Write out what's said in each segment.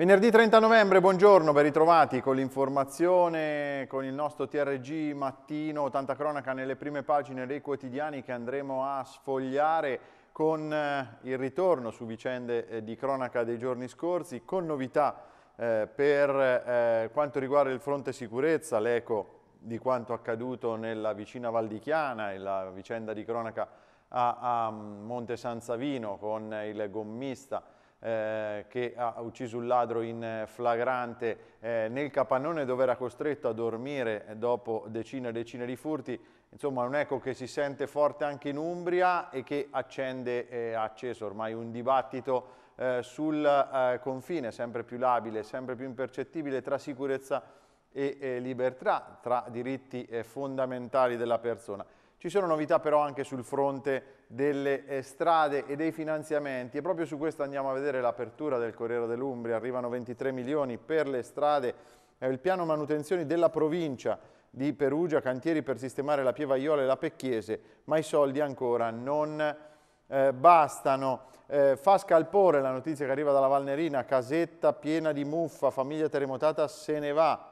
Venerdì 30 novembre, buongiorno, ben ritrovati con l'informazione, con il nostro TRG mattino, tanta cronaca nelle prime pagine dei quotidiani che andremo a sfogliare con eh, il ritorno su vicende eh, di cronaca dei giorni scorsi, con novità eh, per eh, quanto riguarda il fronte sicurezza, l'eco di quanto accaduto nella vicina Val di Chiana e la vicenda di cronaca a, a Monte San Savino con il gommista eh, che ha ucciso un ladro in flagrante eh, nel capannone dove era costretto a dormire eh, dopo decine e decine di furti. Insomma, un eco che si sente forte anche in Umbria e che accende, eh, ha acceso ormai un dibattito eh, sul eh, confine sempre più labile, sempre più impercettibile tra sicurezza e libertà, tra diritti fondamentali della persona. Ci sono novità però anche sul fronte delle eh, strade e dei finanziamenti e proprio su questo andiamo a vedere l'apertura del Corriere dell'Umbria, arrivano 23 milioni per le strade, il piano manutenzione della provincia di Perugia, cantieri per sistemare la Pievaiola e la Pecchiese, ma i soldi ancora non eh, bastano. Eh, fa scalpore la notizia che arriva dalla Valnerina, casetta piena di muffa, famiglia terremotata se ne va,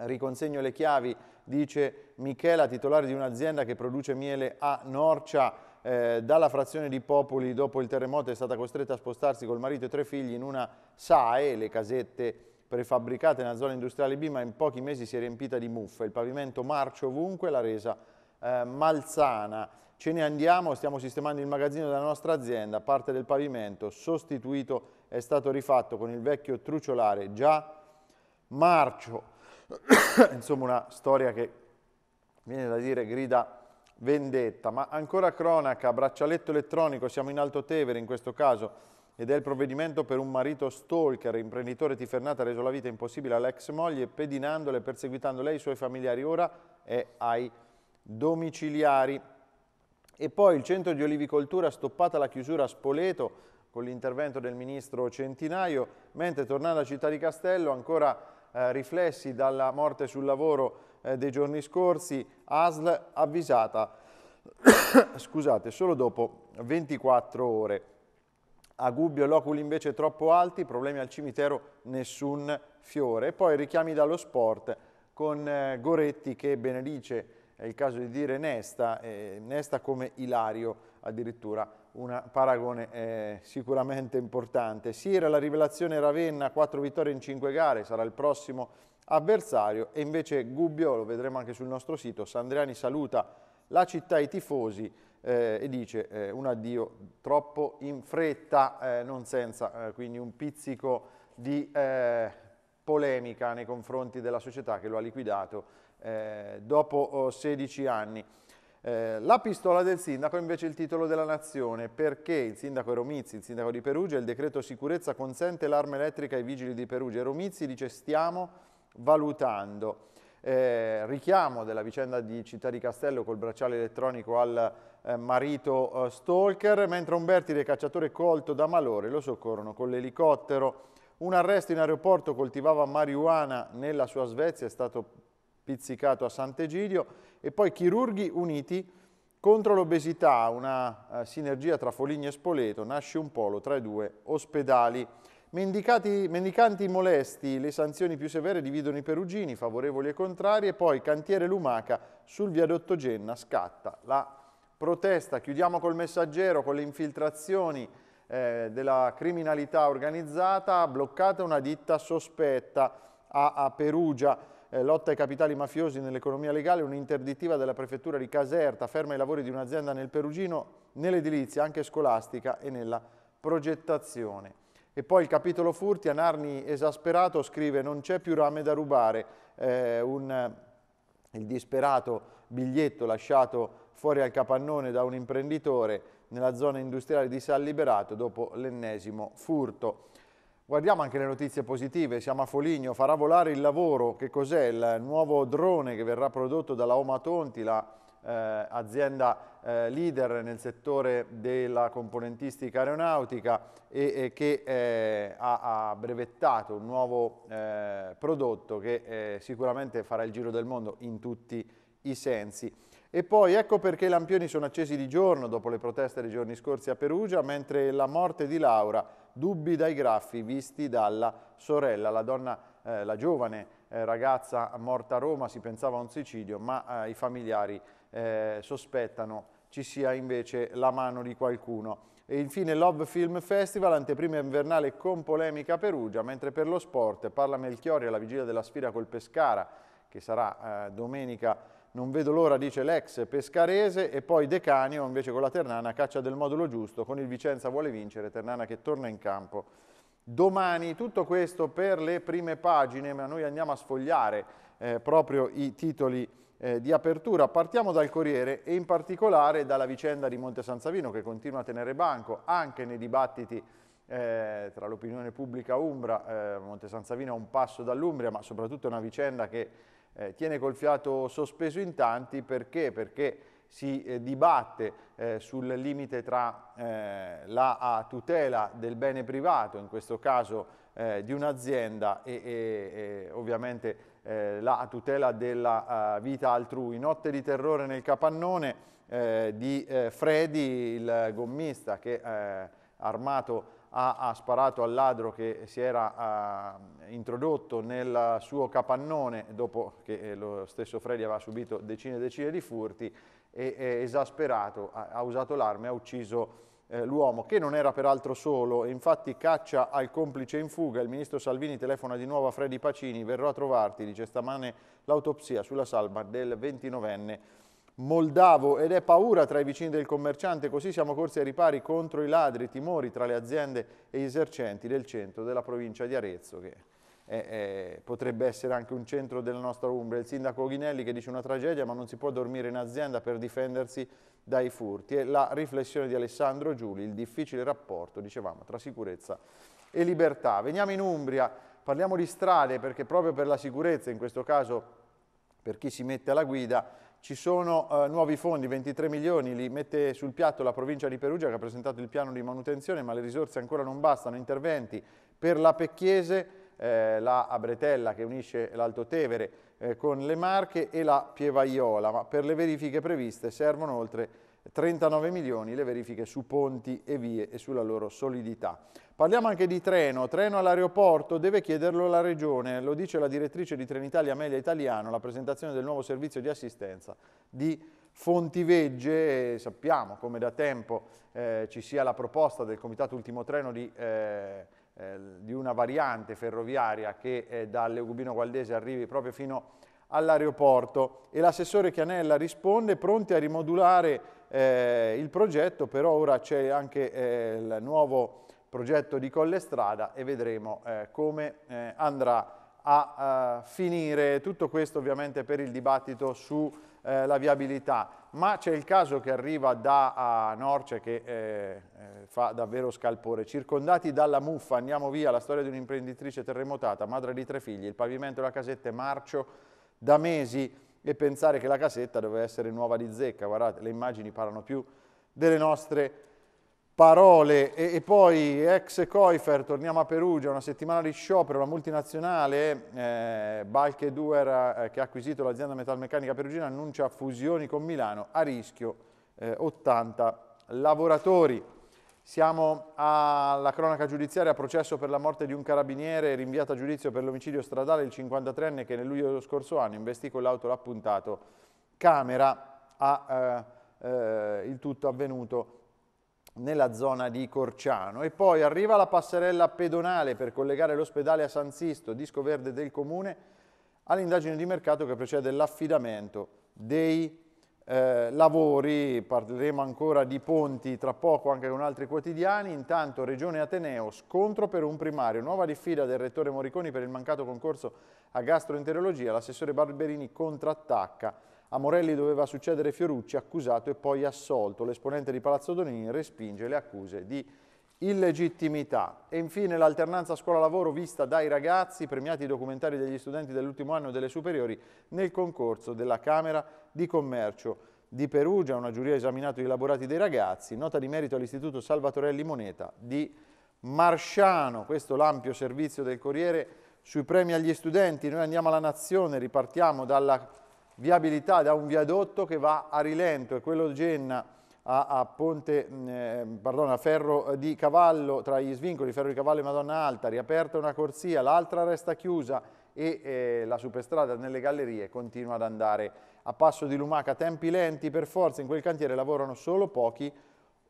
riconsegno le chiavi dice Michela, titolare di un'azienda che produce miele a Norcia, eh, dalla frazione di Popoli dopo il terremoto è stata costretta a spostarsi col marito e tre figli in una SAE, le casette prefabbricate nella zona industriale B, ma in pochi mesi si è riempita di muffa, il pavimento marcio ovunque, la resa eh, malzana. Ce ne andiamo, stiamo sistemando il magazzino della nostra azienda, parte del pavimento sostituito è stato rifatto con il vecchio truciolare già marcio. insomma una storia che viene da dire grida vendetta, ma ancora cronaca, braccialetto elettronico, siamo in Alto Tevere in questo caso, ed è il provvedimento per un marito stalker, imprenditore Tifernata ha reso la vita impossibile all'ex moglie, pedinandole, e perseguitando lei, e i suoi familiari, ora è ai domiciliari. E poi il centro di olivicoltura stoppata la chiusura a Spoleto con l'intervento del ministro Centinaio, mentre tornando a Città di Castello ancora eh, riflessi dalla morte sul lavoro eh, dei giorni scorsi, ASL avvisata scusate, solo dopo 24 ore. A Gubbio loculi invece troppo alti, problemi al cimitero, nessun fiore. E poi richiami dallo sport con eh, Goretti che benedice, è il caso di dire Nesta, Nesta come Ilario addirittura un paragone eh, sicuramente importante. Sira, la rivelazione Ravenna, 4 vittorie in 5 gare, sarà il prossimo avversario. E invece Gubbio, lo vedremo anche sul nostro sito, Sandriani saluta la città e i tifosi eh, e dice eh, un addio troppo in fretta, eh, non senza, eh, quindi un pizzico di eh, polemica nei confronti della società che lo ha liquidato dopo oh, 16 anni. Eh, la pistola del sindaco è invece il titolo della nazione perché il sindaco Romizzi, il sindaco di Perugia, il decreto sicurezza consente l'arma elettrica ai vigili di Perugia. Romizzi dice stiamo valutando. Eh, richiamo della vicenda di Città di Castello col bracciale elettronico al eh, marito eh, stalker, mentre Umberti, il cacciatore colto da malore, lo soccorrono con l'elicottero. Un arresto in aeroporto coltivava marijuana nella sua Svezia, è stato pizzicato a Sant'Egidio, e poi Chirurghi Uniti contro l'obesità, una eh, sinergia tra Foligno e Spoleto, nasce un polo tra i due ospedali. Mendicati, mendicanti molesti, le sanzioni più severe dividono i perugini, favorevoli e contrari, e poi Cantiere Lumaca sul viadotto Genna scatta la protesta. Chiudiamo col messaggero, con le infiltrazioni eh, della criminalità organizzata, bloccata una ditta sospetta a, a Perugia eh, lotta ai capitali mafiosi nell'economia legale, un'interdittiva della prefettura di Caserta, ferma i lavori di un'azienda nel Perugino, nell'edilizia, anche scolastica e nella progettazione. E poi il capitolo furti, Anarni esasperato scrive non c'è più rame da rubare, eh, un, il disperato biglietto lasciato fuori al capannone da un imprenditore nella zona industriale di San Liberato dopo l'ennesimo furto. Guardiamo anche le notizie positive, siamo a Foligno, farà volare il lavoro, che cos'è il nuovo drone che verrà prodotto dalla Oma Tonti, la eh, azienda eh, leader nel settore della componentistica aeronautica e, e che eh, ha, ha, brevettato un nuovo eh, prodotto che eh, sicuramente farà il giro del mondo in tutti i sensi. E poi ecco perché i lampioni sono accesi di giorno dopo le proteste dei giorni scorsi a Perugia, mentre la morte di Laura, dubbi dai graffi visti dalla sorella, la, donna, eh, la giovane eh, ragazza morta a Roma, si pensava a un suicidio, ma eh, i familiari eh, sospettano ci sia invece la mano di qualcuno. E infine Love Film Festival, anteprima invernale con polemica a Perugia, mentre per lo sport parla Melchiori alla vigilia della sfida col Pescara, che sarà eh, domenica non vedo l'ora, dice l'ex Pescarese, e poi De Canio invece con la Ternana caccia del modulo giusto, con il Vicenza vuole vincere, Ternana che torna in campo domani. Tutto questo per le prime pagine, ma noi andiamo a sfogliare eh, proprio i titoli eh, di apertura. Partiamo dal Corriere e in particolare dalla vicenda di Monte San Savino che continua a tenere banco anche nei dibattiti eh, tra l'opinione pubblica umbra, eh, Monte San Savino è un passo dall'Umbria, ma soprattutto è una vicenda che eh, tiene col fiato sospeso in tanti perché? Perché si eh, dibatte eh, sul limite tra eh, la tutela del bene privato, in questo caso eh, di un'azienda e, e, e, ovviamente eh, la tutela della vita altrui. Notte di terrore nel capannone di Fredi, il gommista che armato ha, ha sparato al ladro che si era uh, introdotto nel suo capannone dopo che eh, lo stesso Freddy aveva subito decine e decine di furti e, e esasperato ha, ha usato l'arma e ha ucciso eh, l'uomo, che non era peraltro solo, infatti caccia al complice in fuga, il ministro Salvini telefona di nuovo a Freddy Pacini, verrò a trovarti, dice stamane l'autopsia sulla salma del 29enne moldavo ed è paura tra i vicini del commerciante, così siamo corsi ai ripari contro i ladri, timori tra le aziende e gli esercenti del centro della provincia di Arezzo, che è, è, potrebbe essere anche un centro della nostra Umbria. Il sindaco Ghinelli che dice una tragedia ma non si può dormire in azienda per difendersi dai furti e la riflessione di Alessandro Giuli, il difficile rapporto, dicevamo, tra sicurezza e libertà. Veniamo in Umbria, parliamo di strade perché proprio per la sicurezza, in questo caso per chi si mette alla guida, ci sono eh, nuovi fondi, 23 milioni, li mette sul piatto la provincia di Perugia che ha presentato il piano di manutenzione, ma le risorse ancora non bastano. Interventi per la Pecchiese, eh, la Abretella che unisce l'Alto Tevere eh, con le Marche e la Pievaiola, ma per le verifiche previste servono oltre 39 milioni le verifiche su ponti e vie e sulla loro solidità. Parliamo anche di treno, treno all'aeroporto, deve chiederlo la Regione, lo dice la direttrice di Trenitalia Amelia Italiano, la presentazione del nuovo servizio di assistenza di Fontivegge, sappiamo come da tempo eh, ci sia la proposta del Comitato Ultimo Treno di, eh, eh, di una variante ferroviaria che eh, da Leugubino Gualdese arrivi proprio fino all'aeroporto e l'assessore Chianella risponde pronti a rimodulare eh, il progetto, però ora c'è anche eh, il nuovo progetto di Colle Strada e vedremo eh, come eh, andrà a, a finire tutto questo ovviamente per il dibattito sulla eh, viabilità. Ma c'è il caso che arriva da Norce che eh, fa davvero scalpore. Circondati dalla muffa, andiamo via, la storia di un'imprenditrice terremotata, madre di tre figli, il pavimento della casetta è marcio da mesi e pensare che la casetta doveva essere nuova di zecca, guardate, le immagini parlano più delle nostre parole. E, e poi ex Coifer, torniamo a Perugia, una settimana di sciopero, la multinazionale eh, Balcheduer eh, che ha acquisito l'azienda metalmeccanica perugina annuncia fusioni con Milano a rischio eh, 80 lavoratori. Siamo alla cronaca giudiziaria, processo per la morte di un carabiniere rinviato a giudizio per l'omicidio stradale, il 53enne che nel luglio dello scorso anno investì con l'auto l'appuntato Camera a eh, eh, il tutto avvenuto nella zona di Corciano. E poi arriva la passerella pedonale per collegare l'ospedale a San Sisto, disco verde del comune, all'indagine di mercato che precede l'affidamento dei eh, lavori, parleremo ancora di ponti tra poco anche con altri quotidiani, intanto Regione Ateneo, scontro per un primario, nuova diffida del rettore Moriconi per il mancato concorso a gastroenterologia, l'assessore Barberini contrattacca, a Morelli doveva succedere Fiorucci accusato e poi assolto, l'esponente di Palazzo Donini respinge le accuse di illegittimità. E infine l'alternanza scuola-lavoro vista dai ragazzi, premiati i documentari degli studenti dell'ultimo anno delle superiori nel concorso della Camera di Commercio di Perugia. Una giuria ha esaminato i elaborati dei ragazzi, nota di merito all'Istituto Salvatorelli Moneta di Marciano. Questo l'ampio servizio del Corriere sui premi agli studenti. Noi andiamo alla Nazione, ripartiamo dalla viabilità, da un viadotto che va a rilento, è quello di Genna a, a, Ponte, mm, eh, pardon, a Ferro di Cavallo, tra gli svincoli Ferro di Cavallo e Madonna Alta, riaperta una corsia, l'altra resta chiusa e eh, la superstrada nelle gallerie continua ad andare a passo di lumaca, tempi lenti, per forza in quel cantiere lavorano solo pochi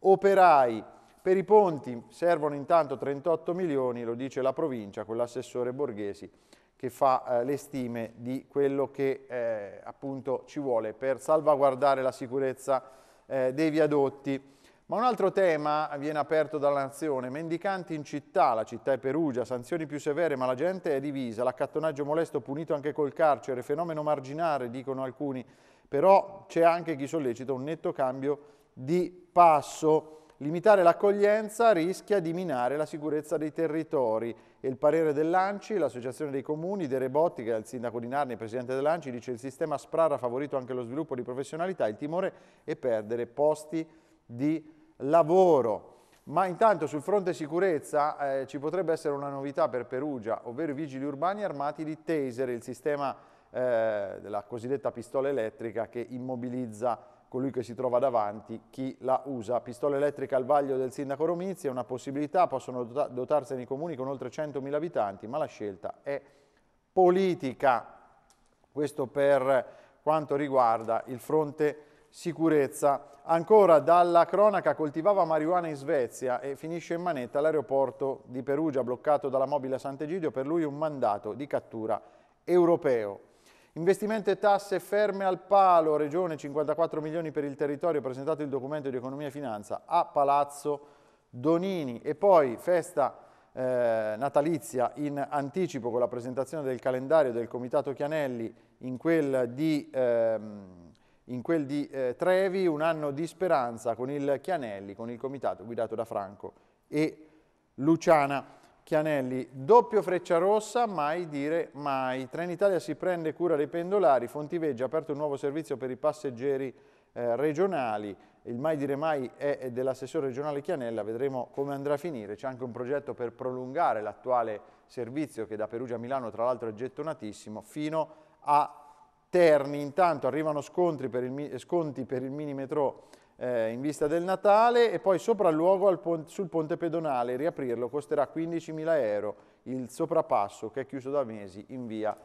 operai. Per i ponti servono intanto 38 milioni, lo dice la provincia con l'assessore Borghesi che fa eh, le stime di quello che eh, appunto ci vuole per salvaguardare la sicurezza eh, dei viadotti. Ma un altro tema viene aperto dalla nazione, mendicanti in città, la città è Perugia, sanzioni più severe ma la gente è divisa, l'accattonaggio molesto punito anche col carcere, fenomeno marginale dicono alcuni, però c'è anche chi sollecita un netto cambio di passo. Limitare l'accoglienza rischia di minare la sicurezza dei territori e il parere dell'Anci, l'Associazione dei Comuni, De Rebotti, che è il sindaco di Narni, presidente dell'Anci, dice che il sistema SPRAR ha favorito anche lo sviluppo di professionalità, il timore è perdere posti di lavoro. Ma intanto sul fronte sicurezza eh, ci potrebbe essere una novità per Perugia, ovvero i vigili urbani armati di taser, il sistema eh, della cosiddetta pistola elettrica che immobilizza colui che si trova davanti chi la usa. Pistola elettrica al vaglio del sindaco Romizzi è una possibilità, possono dotarsene i comuni con oltre 100.000 abitanti, ma la scelta è politica. Questo per quanto riguarda il fronte sicurezza. Ancora dalla cronaca coltivava marijuana in Svezia e finisce in manetta l'aeroporto di Perugia bloccato dalla mobile Sant'Egidio, per lui un mandato di cattura europeo. Investimento e tasse ferme al palo, Regione 54 milioni per il territorio, presentato il documento di economia e finanza a Palazzo Donini. E poi festa eh, natalizia in anticipo con la presentazione del calendario del Comitato Chianelli in quel di, ehm, in quel di eh, Trevi, un anno di speranza con il Chianelli, con il Comitato guidato da Franco e Luciana. Chianelli, doppio freccia rossa, mai dire mai. Trenitalia si prende cura dei pendolari, Fontiveggia ha aperto un nuovo servizio per i passeggeri eh, regionali, il mai dire mai è dell'assessore regionale Chianella, vedremo come andrà a finire, c'è anche un progetto per prolungare l'attuale servizio che da Perugia a Milano tra l'altro è gettonatissimo fino a Terni, intanto arrivano scontri per il, sconti per il mini metro eh, in vista del Natale e poi sopralluogo pon sul ponte pedonale, riaprirlo costerà 15.000 euro il soprapasso che è chiuso da mesi in via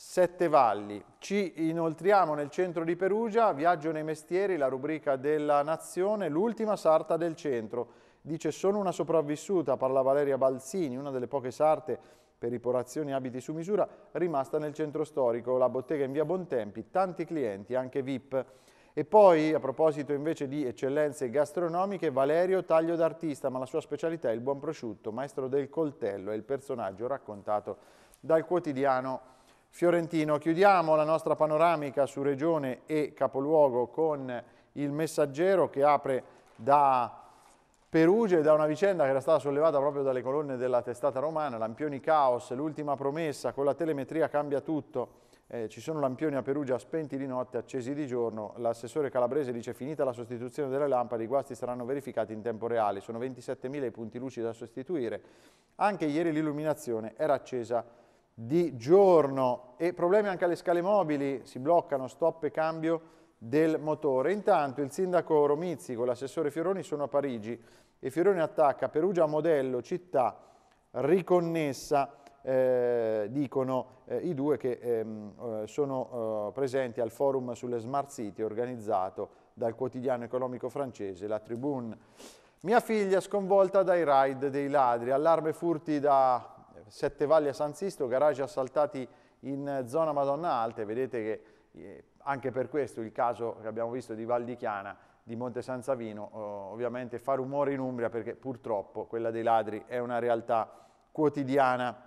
Sette Valli. Ci inoltriamo nel centro di Perugia, Viaggio nei mestieri, la rubrica della Nazione, l'ultima sarta del centro. Dice sono una sopravvissuta, parla Valeria Balzini, una delle poche sarte per riporazioni e abiti su misura rimasta nel centro storico, la bottega in via Bontempi, tanti clienti, anche VIP. E poi, a proposito invece di eccellenze gastronomiche, Valerio Taglio d'Artista, ma la sua specialità è il buon prosciutto, maestro del coltello, è il personaggio raccontato dal quotidiano fiorentino. Chiudiamo la nostra panoramica su regione e capoluogo con il messaggero che apre da Perugia e da una vicenda che era stata sollevata proprio dalle colonne della testata romana, Lampioni Caos, l'ultima promessa, con la telemetria cambia tutto eh, ci sono lampioni a Perugia spenti di notte, accesi di giorno, l'assessore calabrese dice finita la sostituzione delle lampade, i guasti saranno verificati in tempo reale, sono 27.000 i punti luci da sostituire, anche ieri l'illuminazione era accesa di giorno e problemi anche alle scale mobili, si bloccano, stop e cambio del motore. Intanto il sindaco Romizzi con l'assessore Fioroni sono a Parigi e Fioroni attacca Perugia modello città riconnessa eh, dicono eh, i due che ehm, eh, sono eh, presenti al forum sulle smart city organizzato dal quotidiano economico francese La Tribune. Mia figlia sconvolta dai raid dei ladri, allarme furti da Sette Valli a San Sisto, garage assaltati in zona Madonna Alte, vedete che eh, anche per questo il caso che abbiamo visto di Val di Chiana, di Monte San Savino, eh, ovviamente fa rumore in Umbria perché purtroppo quella dei ladri è una realtà quotidiana.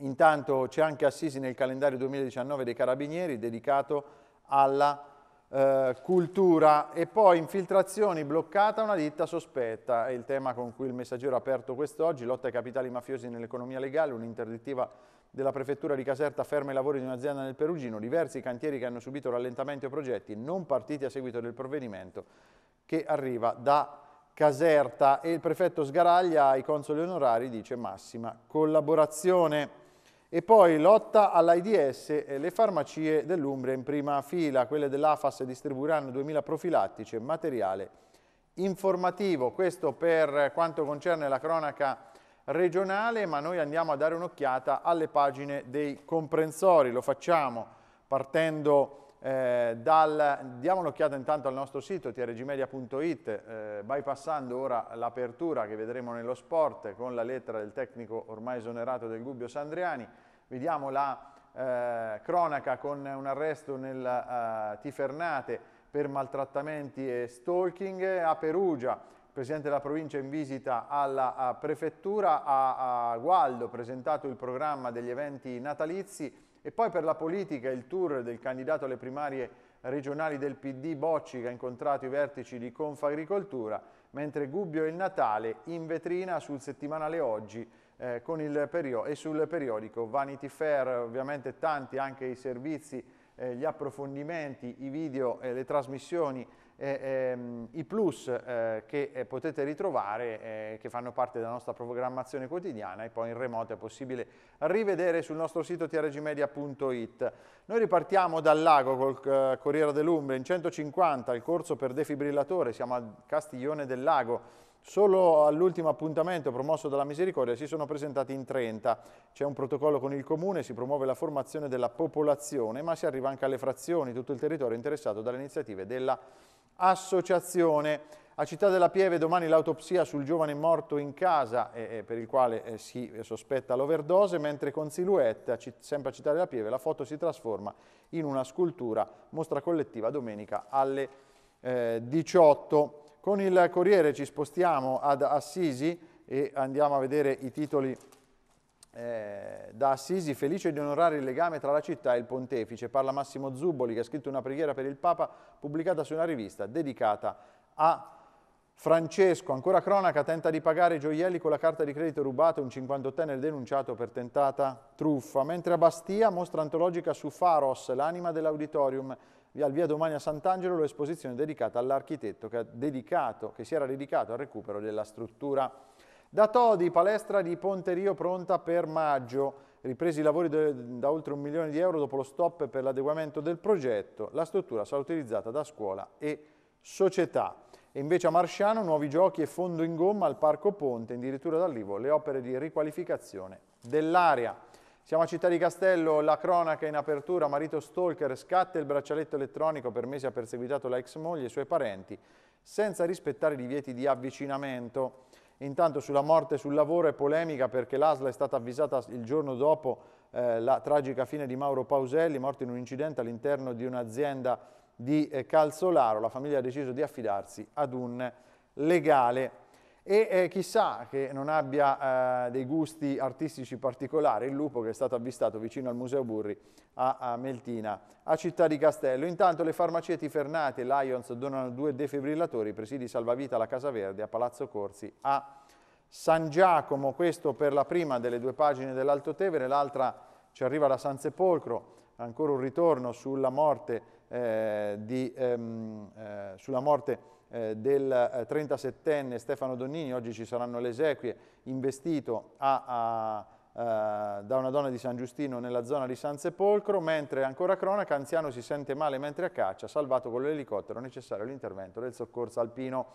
Intanto c'è anche Assisi nel calendario 2019 dei Carabinieri dedicato alla eh, cultura e poi infiltrazioni bloccata una ditta sospetta, è il tema con cui il messaggero ha aperto quest'oggi, lotta ai capitali mafiosi nell'economia legale, un'interdittiva della prefettura di Caserta ferma i lavori di un'azienda nel Perugino, diversi cantieri che hanno subito rallentamenti o progetti non partiti a seguito del provvedimento che arriva da Caserta e il prefetto Sgaraglia ai consoli onorari dice massima collaborazione. E poi lotta all'AIDS le farmacie dell'Umbria in prima fila. Quelle dell'AFAS distribuiranno 2.000 profilattici e materiale informativo. Questo per quanto concerne la cronaca regionale, ma noi andiamo a dare un'occhiata alle pagine dei comprensori. Lo facciamo partendo eh, dal, diamo un'occhiata intanto al nostro sito trgmedia.it, eh, bypassando ora l'apertura che vedremo nello sport con la lettera del tecnico ormai esonerato del Gubbio Sandriani, vediamo la eh, cronaca con un arresto nel eh, Tifernate per maltrattamenti e stalking a Perugia, presidente della provincia in visita alla eh, prefettura, a, a Gualdo presentato il programma degli eventi natalizi, e poi per la politica il tour del candidato alle primarie regionali del PD Bocci che ha incontrato i vertici di Confagricoltura, mentre Gubbio e il Natale in vetrina sul settimanale Oggi eh, e sul periodico Vanity Fair, ovviamente tanti anche i servizi, eh, gli approfondimenti, i video, eh, le trasmissioni eh, ehm, i plus eh, che eh, potete ritrovare, eh, che fanno parte della nostra programmazione quotidiana e poi in remoto è possibile rivedere sul nostro sito trgmedia.it. Noi ripartiamo dal lago col eh, Corriere dell'Umbria in 150, il corso per defibrillatore, siamo a Castiglione del Lago, Solo all'ultimo appuntamento promosso dalla Misericordia si sono presentati in 30. C'è un protocollo con il comune, si promuove la formazione della popolazione, ma si arriva anche alle frazioni, tutto il territorio interessato dalle iniziative della Misericordia associazione. A Città della Pieve domani l'autopsia sul giovane morto in casa eh, per il quale eh, si sospetta l'overdose, mentre con Silhouette, sempre a Città della Pieve, la foto si trasforma in una scultura, mostra collettiva domenica alle eh, 18. Con il Corriere ci spostiamo ad Assisi e andiamo a vedere i titoli eh, da Assisi, felice di onorare il legame tra la città e il pontefice, parla Massimo Zuboli che ha scritto una preghiera per il Papa pubblicata su una rivista dedicata a Francesco, ancora cronaca, tenta di pagare i gioielli con la carta di credito rubata, un 58enne denunciato per tentata truffa, mentre a Bastia mostra antologica su Faros, l'anima dell'auditorium, al via domani a Sant'Angelo l'esposizione dedicata all'architetto che, che si era dedicato al recupero della struttura. Da Todi, palestra di Ponte Rio pronta per maggio. Ripresi i lavori da oltre un milione di euro dopo lo stop per l'adeguamento del progetto, la struttura sarà utilizzata da scuola e società. E invece a Marciano nuovi giochi e fondo in gomma al Parco Ponte, addirittura d'arrivo le opere di riqualificazione dell'area. Siamo a Città di Castello, la cronaca in apertura, marito stalker, scatta il braccialetto elettronico, per mesi ha perseguitato la ex moglie e i suoi parenti, senza rispettare i divieti di avvicinamento. Intanto sulla morte sul lavoro è polemica perché l'ASLA è stata avvisata il giorno dopo eh, la tragica fine di Mauro Pauselli, morto in un incidente all'interno di un'azienda di eh, Calzolaro. La famiglia ha deciso di affidarsi ad un legale e eh, chissà che non abbia eh, dei gusti artistici particolari il lupo che è stato avvistato vicino al Museo Burri a, a Meltina, a Città di Castello. Intanto le farmacie Tifernate e Lions donano due defibrillatori, presidi salvavita alla Casa Verde, a Palazzo Corsi, a San Giacomo. Questo per la prima delle due pagine dell'Alto Tevere, l'altra ci arriva da San Sepolcro, ancora un ritorno sulla morte, eh, di, ehm, eh, sulla morte di eh, del 37enne eh, Stefano Donnini, oggi ci saranno le esequie, investito a, a Uh, da una donna di San Giustino nella zona di San Sepolcro, mentre ancora cronaca, anziano si sente male mentre a caccia, salvato con l'elicottero, necessario l'intervento del soccorso alpino.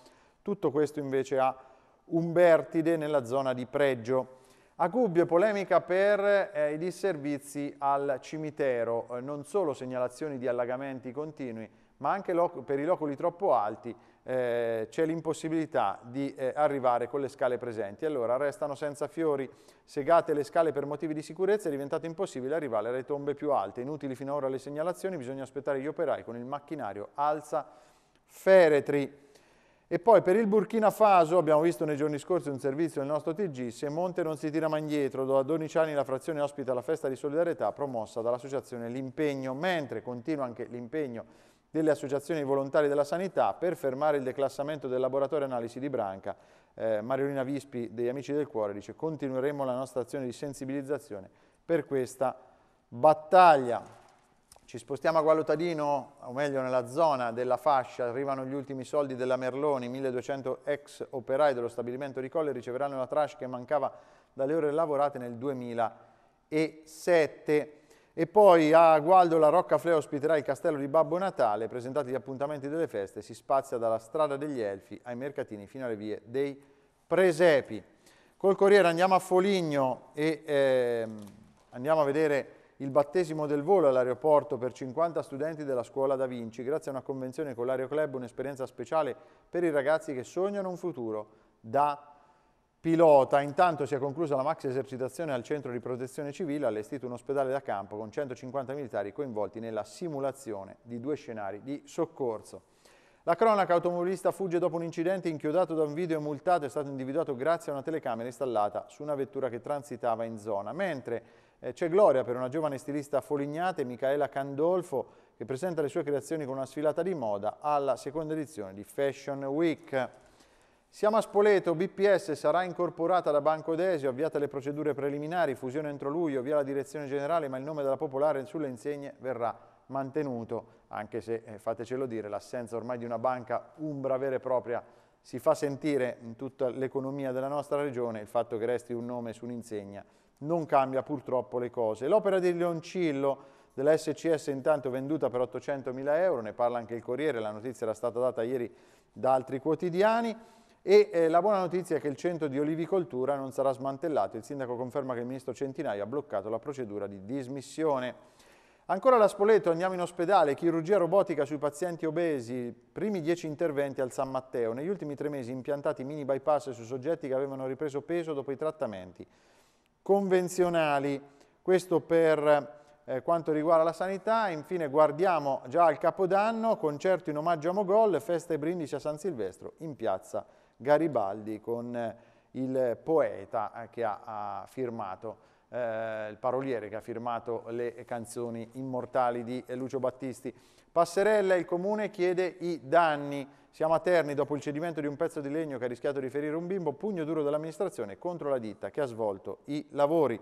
Tutto questo invece a Umbertide nella zona di Pregio. A Gubbio polemica per eh, i disservizi al cimitero, non solo segnalazioni di allagamenti continui, ma anche per i loculi troppo alti eh, c'è l'impossibilità di eh, arrivare con le scale presenti. Allora restano senza fiori segate le scale per motivi di sicurezza, è diventato impossibile arrivare alle tombe più alte. Inutili fino ad ora le segnalazioni, bisogna aspettare gli operai con il macchinario alza feretri. E poi per il Burkina Faso, abbiamo visto nei giorni scorsi un servizio del nostro TG, se Monte non si tira mai indietro, da 12 anni la frazione ospita la festa di solidarietà promossa dall'associazione L'Impegno, mentre continua anche l'impegno delle associazioni volontari della sanità per fermare il declassamento del laboratorio analisi di Branca. Eh, Mariolina Vispi degli Amici del Cuore dice continueremo la nostra azione di sensibilizzazione per questa battaglia. Ci spostiamo a Gualotadino, o meglio nella zona della fascia, arrivano gli ultimi soldi della Merloni, 1200 ex operai dello stabilimento di Colle riceveranno la trash che mancava dalle ore lavorate nel 2007. E poi a Gualdo la Roccaflea ospiterà il castello di Babbo Natale, presentati gli appuntamenti delle feste, si spazia dalla strada degli Elfi ai mercatini fino alle vie dei Presepi. Col Corriere andiamo a Foligno e eh, andiamo a vedere il battesimo del volo all'aeroporto per 50 studenti della scuola Da Vinci, grazie a una convenzione con l'Aeroclub, un'esperienza speciale per i ragazzi che sognano un futuro da pilota. Intanto si è conclusa la maxi esercitazione al centro di protezione civile, allestito un ospedale da campo con 150 militari coinvolti nella simulazione di due scenari di soccorso. La cronaca automobilista fugge dopo un incidente inchiodato da un video e multato è stato individuato grazie a una telecamera installata su una vettura che transitava in zona. Mentre eh, c'è gloria per una giovane stilista folignate, Michaela Candolfo, che presenta le sue creazioni con una sfilata di moda alla seconda edizione di Fashion Week. Siamo a Spoleto, BPS sarà incorporata da Banco Desio, avviate le procedure preliminari, fusione entro luglio, via la direzione generale, ma il nome della Popolare sulle insegne verrà mantenuto, anche se, eh, fatecelo dire, l'assenza ormai di una banca umbra vera e propria si fa sentire in tutta l'economia della nostra regione, il fatto che resti un nome su un'insegna non cambia purtroppo le cose. L'opera di Leoncillo della SCS intanto venduta per 800.000 euro, ne parla anche il Corriere, la notizia era stata data ieri da altri quotidiani, e eh, la buona notizia è che il centro di olivicoltura non sarà smantellato. Il sindaco conferma che il ministro Centinaio ha bloccato la procedura di dismissione. Ancora la Spoleto, andiamo in ospedale, chirurgia robotica sui pazienti obesi, primi dieci interventi al San Matteo. Negli ultimi tre mesi impiantati mini bypass su soggetti che avevano ripreso peso dopo i trattamenti convenzionali. Questo per eh, quanto riguarda la sanità. Infine guardiamo già al Capodanno, concerto in omaggio a Mogol, festa e brindisi a San Silvestro in piazza Garibaldi con eh, il poeta che ha, ha firmato eh, il paroliere che ha firmato le canzoni immortali di Lucio Battisti. Passerella, il comune chiede i danni. Siamo a Terni dopo il cedimento di un pezzo di legno che ha rischiato di ferire un bimbo, pugno duro dell'amministrazione contro la ditta che ha svolto i lavori.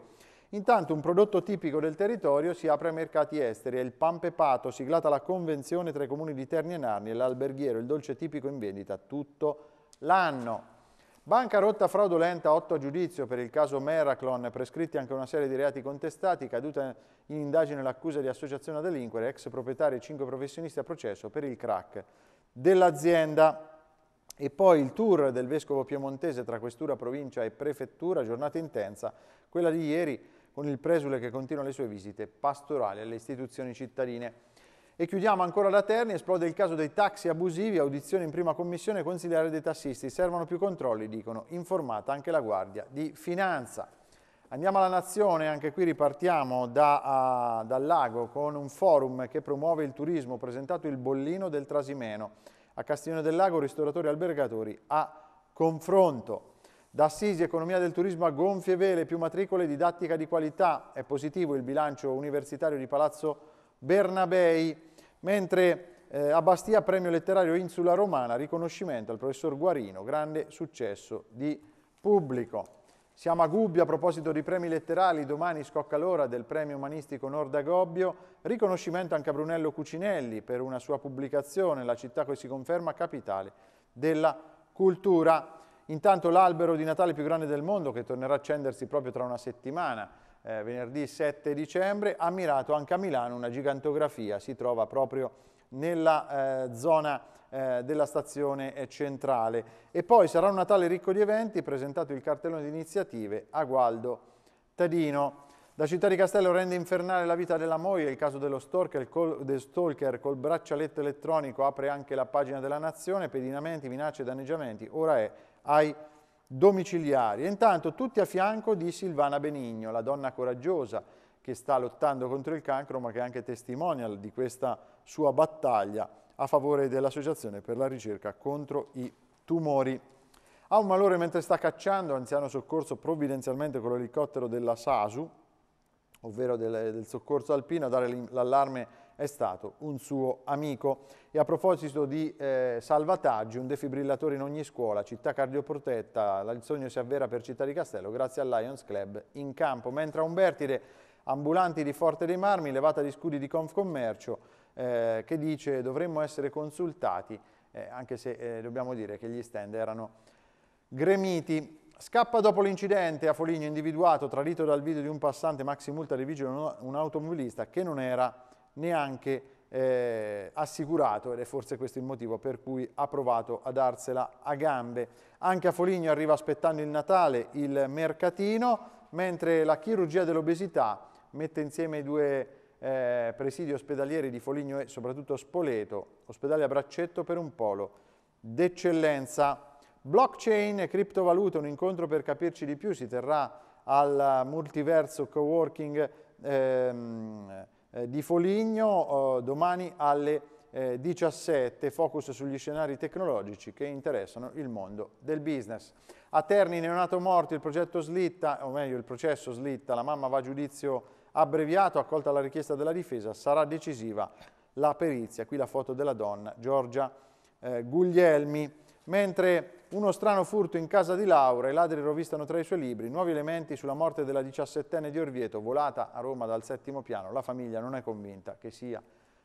Intanto un prodotto tipico del territorio si apre ai mercati esteri, è il pan pepato, siglata la convenzione tra i comuni di Terni e Narni e l'alberghiero, il dolce tipico in vendita, tutto l'anno. Bancarotta fraudolenta, 8 a giudizio per il caso Meraclon, prescritti anche una serie di reati contestati, caduta in indagine l'accusa di associazione a delinquere, ex proprietari e 5 professionisti a processo per il crack dell'azienda. E poi il tour del vescovo piemontese tra questura, provincia e prefettura, giornata intensa, quella di ieri con il presule che continua le sue visite pastorali alle istituzioni cittadine. E chiudiamo ancora da Terni, esplode il caso dei taxi abusivi, audizione in prima commissione consigliere dei tassisti, servono più controlli, dicono, informata anche la Guardia di Finanza. Andiamo alla Nazione, anche qui ripartiamo da, uh, dal lago con un forum che promuove il turismo, presentato il bollino del Trasimeno. A Castiglione del Lago ristoratori e albergatori a confronto. Da Assisi economia del turismo a gonfie vele, più matricole, didattica di qualità. È positivo il bilancio universitario di Palazzo Bernabei. Mentre eh, a Bastia premio letterario Insula Romana, riconoscimento al professor Guarino, grande successo di pubblico. Siamo a Gubbio a proposito di premi letterari, domani scocca l'ora del premio umanistico Nord Agobbio, riconoscimento anche a Brunello Cucinelli per una sua pubblicazione, La città che si conferma capitale della cultura. Intanto l'albero di Natale più grande del mondo che tornerà a accendersi proprio tra una settimana eh, venerdì 7 dicembre, ammirato anche a Milano una gigantografia, si trova proprio nella eh, zona eh, della stazione eh, centrale. E poi sarà un Natale ricco di eventi, presentato il cartellone di iniziative a Gualdo Tadino. La città di Castello rende infernale la vita della moglie, il caso dello stalker col, del stalker col braccialetto elettronico apre anche la pagina della Nazione, pedinamenti, minacce, danneggiamenti, ora è ai domiciliari. intanto tutti a fianco di Silvana Benigno, la donna coraggiosa che sta lottando contro il cancro ma che è anche testimonial di questa sua battaglia a favore dell'Associazione per la ricerca contro i tumori. Ha un malore mentre sta cacciando, anziano soccorso provvidenzialmente con l'elicottero della SASU, ovvero del, del soccorso alpino, a dare l'allarme è stato un suo amico. E a proposito di eh, salvataggi, un defibrillatore in ogni scuola, città cardioprotetta, il sogno si avvera per Città di Castello grazie al Lions Club in campo. Mentre a Umbertide, ambulanti di Forte dei Marmi, levata di scudi di Confcommercio, eh, che dice dovremmo essere consultati, eh, anche se eh, dobbiamo dire che gli stand erano gremiti. Scappa dopo l'incidente a Foligno individuato, tradito dal video di un passante maxi multa di vigile un automobilista che non era neanche eh, assicurato ed è forse questo il motivo per cui ha provato a darsela a gambe. Anche a Foligno arriva aspettando il Natale il mercatino, mentre la chirurgia dell'obesità mette insieme i due eh, presidi ospedalieri di Foligno e soprattutto Spoleto, ospedale a braccetto per un polo d'eccellenza. Blockchain e criptovaluta, un incontro per capirci di più, si terrà al Multiverso Coworking ehm, eh, di Foligno eh, domani alle 17, eh, focus sugli scenari tecnologici che interessano il mondo del business. A Terni, neonato morto, il progetto slitta, o meglio il processo slitta, la mamma va a giudizio abbreviato, accolta la richiesta della difesa, sarà decisiva la perizia. Qui la foto della donna, Giorgia eh, Guglielmi mentre uno strano furto in casa di Laura, i ladri rovistano tra i suoi libri, nuovi elementi sulla morte della diciassettenne di Orvieto, volata a Roma dal settimo piano, la famiglia non è convinta che sia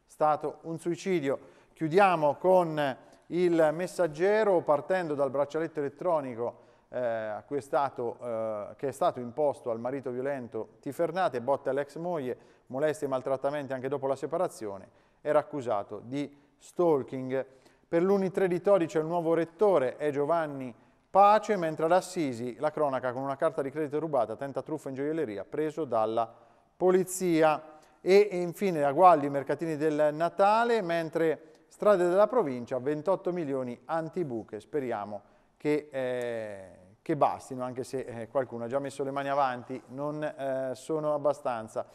stato un suicidio. Chiudiamo con il messaggero partendo dal braccialetto elettronico eh, a cui è stato, eh, che è stato imposto al marito violento Tifernate, botte all'ex moglie, molestie e maltrattamenti anche dopo la separazione, era accusato di stalking. Per l'Uni13 c'è il nuovo rettore è Giovanni Pace, mentre ad Assisi la cronaca con una carta di credito rubata, tenta truffa in gioielleria, preso dalla polizia. E infine a Gualdi, mercatini del Natale, mentre strade della provincia, 28 milioni antibuche. Speriamo che, eh, che bastino, anche se eh, qualcuno ha già messo le mani avanti, non eh, sono abbastanza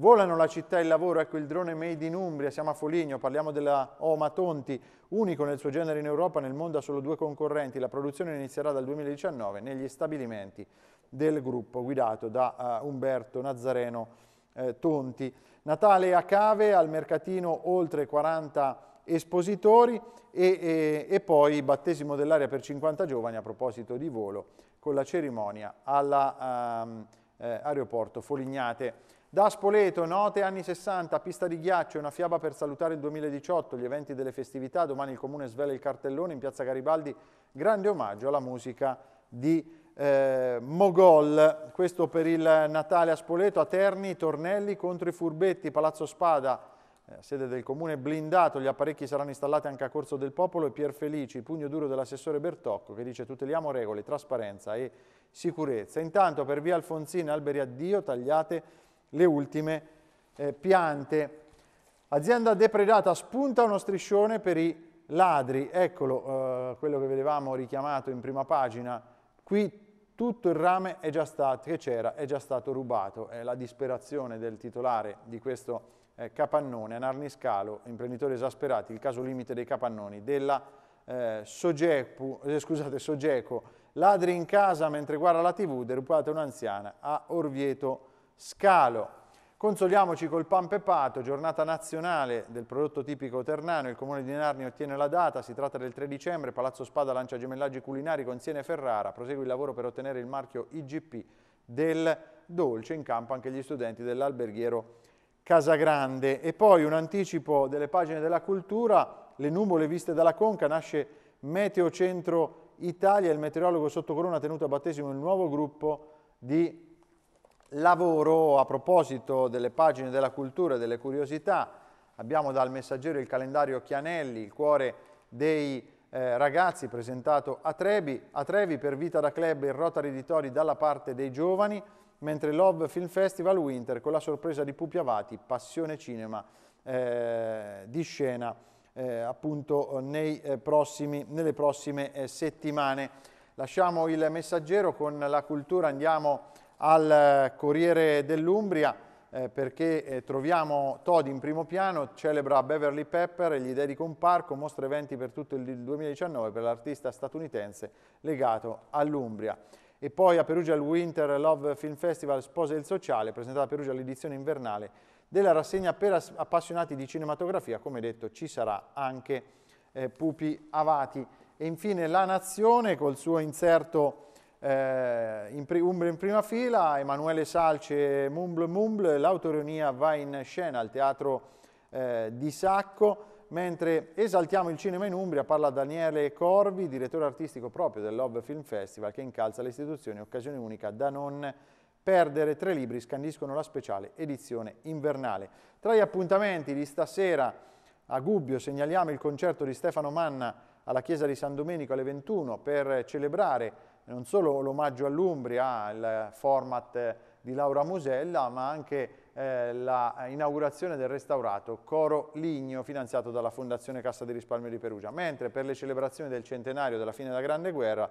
volano la città e il lavoro, ecco il drone made in Umbria, siamo a Foligno, parliamo della Oma Tonti, unico nel suo genere in Europa, nel mondo ha solo due concorrenti, la produzione inizierà dal 2019 negli stabilimenti del gruppo guidato da uh, Umberto Nazareno eh, Tonti. Natale a Cave, al mercatino oltre 40 espositori e, e, e poi battesimo dell'aria per 50 giovani a proposito di volo con la cerimonia all'aeroporto um, eh, Folignate. Da Spoleto, note anni 60, pista di ghiaccio, una fiaba per salutare il 2018, gli eventi delle festività, domani il comune svela il cartellone in piazza Garibaldi, grande omaggio alla musica di eh, Mogol, questo per il Natale a Spoleto, a Terni, Tornelli contro i furbetti, Palazzo Spada, eh, sede del comune blindato, gli apparecchi saranno installati anche a Corso del Popolo e Pier Felici, il pugno duro dell'assessore Bertocco che dice tuteliamo regole, trasparenza e sicurezza. Intanto per via Alfonsina, alberi addio, tagliate le ultime eh, piante. Azienda depredata, spunta uno striscione per i ladri, eccolo eh, quello che vedevamo richiamato in prima pagina, qui tutto il rame stato, che c'era è già stato rubato, è la disperazione del titolare di questo eh, capannone, Anarniscalo, imprenditore esasperato, il caso limite dei capannoni, della eh, Sogepu, eh, scusate, Sogeco, ladri in casa mentre guarda la tv, derubata un'anziana a Orvieto Scalo. Consoliamoci col pan pepato, giornata nazionale del prodotto tipico ternano, il comune di Narni ottiene la data, si tratta del 3 dicembre, Palazzo Spada lancia gemellaggi culinari con Siena e Ferrara, prosegue il lavoro per ottenere il marchio IGP del dolce, in campo anche gli studenti dell'alberghiero Casagrande. E poi un anticipo delle pagine della cultura, le nuvole viste dalla conca, nasce Meteo Centro Italia, il meteorologo sotto corona tenuto a battesimo il nuovo gruppo di lavoro a proposito delle pagine della cultura e delle curiosità. Abbiamo dal messaggero il calendario Chianelli, il cuore dei eh, ragazzi presentato a Trevi, a Trevi per Vita da Club il Rotary di Tori dalla parte dei giovani, mentre Love Film Festival Winter con la sorpresa di Pupi Avati, Passione Cinema eh, di scena eh, appunto nei, eh, prossimi, nelle prossime eh, settimane. Lasciamo il messaggero con la cultura, andiamo a al eh, Corriere dell'Umbria eh, perché eh, troviamo Todd in primo piano, celebra Beverly Pepper e gli dedica un parco, mostra eventi per tutto il 2019 per l'artista statunitense legato all'Umbria. E poi a Perugia il Winter Love Film Festival Sposa il Sociale, presentata a Perugia l'edizione invernale della rassegna per appassionati di cinematografia, come detto ci sarà anche eh, Pupi Avati. E infine La Nazione col suo inserto eh, in, in, prima fila Emanuele Salce Mumble Mumble, l'autoronia va in scena al Teatro eh, di Sacco, mentre Esaltiamo il cinema in Umbria parla Daniele Corvi, direttore artistico proprio del Love Film Festival che incalza le istituzioni, occasione unica da non perdere, tre libri scandiscono la speciale edizione invernale. Tra gli appuntamenti di stasera a Gubbio segnaliamo il concerto di Stefano Manna alla chiesa di San Domenico alle 21 per celebrare non solo l'omaggio all'Umbria, il format di Laura Musella, ma anche eh, l'inaugurazione del restaurato Coro Ligno finanziato dalla Fondazione Cassa di Risparmio di Perugia, mentre per le celebrazioni del centenario della fine della Grande Guerra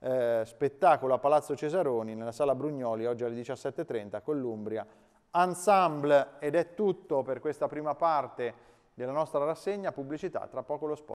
eh, spettacolo a Palazzo Cesaroni nella Sala Brugnoli oggi alle 17.30 con l'Umbria Ensemble ed è tutto per questa prima parte della nostra rassegna pubblicità, tra poco lo sport.